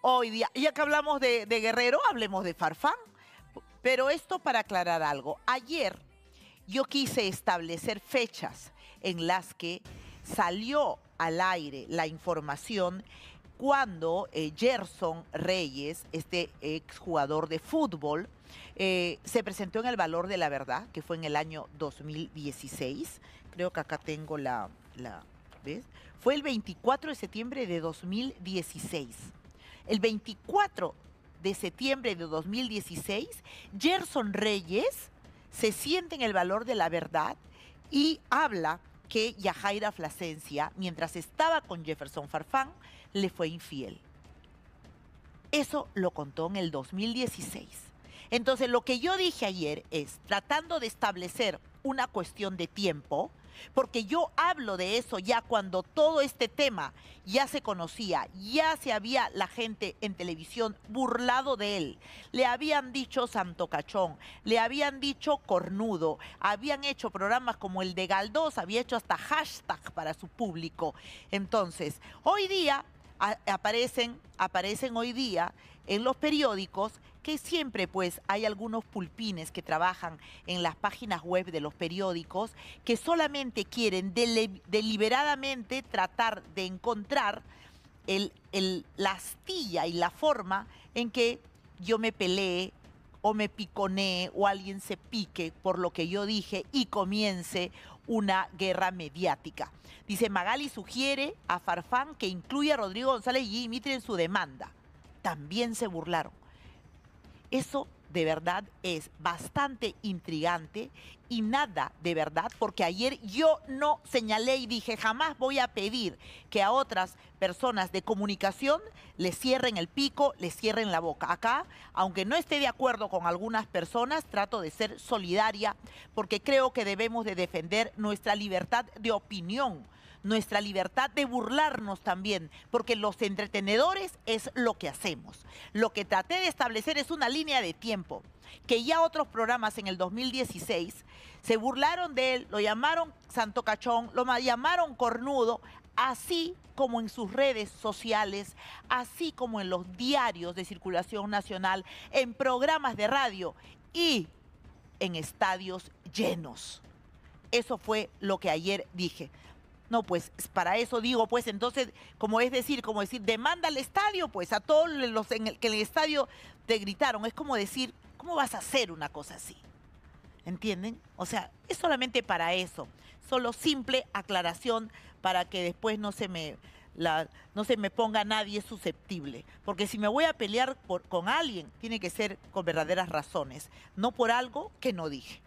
hoy día. Ya que hablamos de, Guerrero, hablemos de Farfán. Pero esto para aclarar algo. Ayer yo quise establecer fechas en las que salió al aire la información cuando eh, Gerson Reyes, este exjugador de fútbol, eh, se presentó en El Valor de la Verdad, que fue en el año 2016. Creo que acá tengo la... la ¿Ves? Fue el 24 de septiembre de 2016 el 24 de septiembre de 2016, Gerson Reyes se siente en el valor de la verdad y habla que Yajaira Flacencia, mientras estaba con Jefferson Farfán, le fue infiel. Eso lo contó en el 2016. Entonces, lo que yo dije ayer es, tratando de establecer una cuestión de tiempo, porque yo hablo de eso ya cuando todo este tema ya se conocía, ya se había la gente en televisión burlado de él, le habían dicho santo cachón, le habían dicho cornudo, habían hecho programas como el de Galdós, había hecho hasta hashtag para su público. Entonces, hoy día aparecen, aparecen hoy día en los periódicos que siempre pues hay algunos pulpines que trabajan en las páginas web de los periódicos que solamente quieren deliberadamente tratar de encontrar el, el, la astilla y la forma en que yo me peleé o me piconee o alguien se pique por lo que yo dije y comience una guerra mediática. Dice Magali sugiere a Farfán que incluya a Rodrigo González y Dimitri en su demanda. También se burlaron. Eso de verdad es bastante intrigante y nada de verdad, porque ayer yo no señalé y dije jamás voy a pedir que a otras personas de comunicación les cierren el pico, les cierren la boca. Acá, aunque no esté de acuerdo con algunas personas, trato de ser solidaria porque creo que debemos de defender nuestra libertad de opinión nuestra libertad de burlarnos también, porque los entretenedores es lo que hacemos. Lo que traté de establecer es una línea de tiempo que ya otros programas en el 2016 se burlaron de él, lo llamaron Santo Cachón, lo llamaron Cornudo, así como en sus redes sociales, así como en los diarios de circulación nacional, en programas de radio y en estadios llenos. Eso fue lo que ayer dije. No, pues para eso digo, pues entonces, como es decir, como decir, demanda al estadio, pues a todos los en el, que en el estadio te gritaron. Es como decir, ¿Cómo vas a hacer una cosa así? ¿Entienden? O sea, es solamente para eso. Solo simple aclaración para que después no se me, la, no se me ponga nadie susceptible. Porque si me voy a pelear por, con alguien, tiene que ser con verdaderas razones, no por algo que no dije.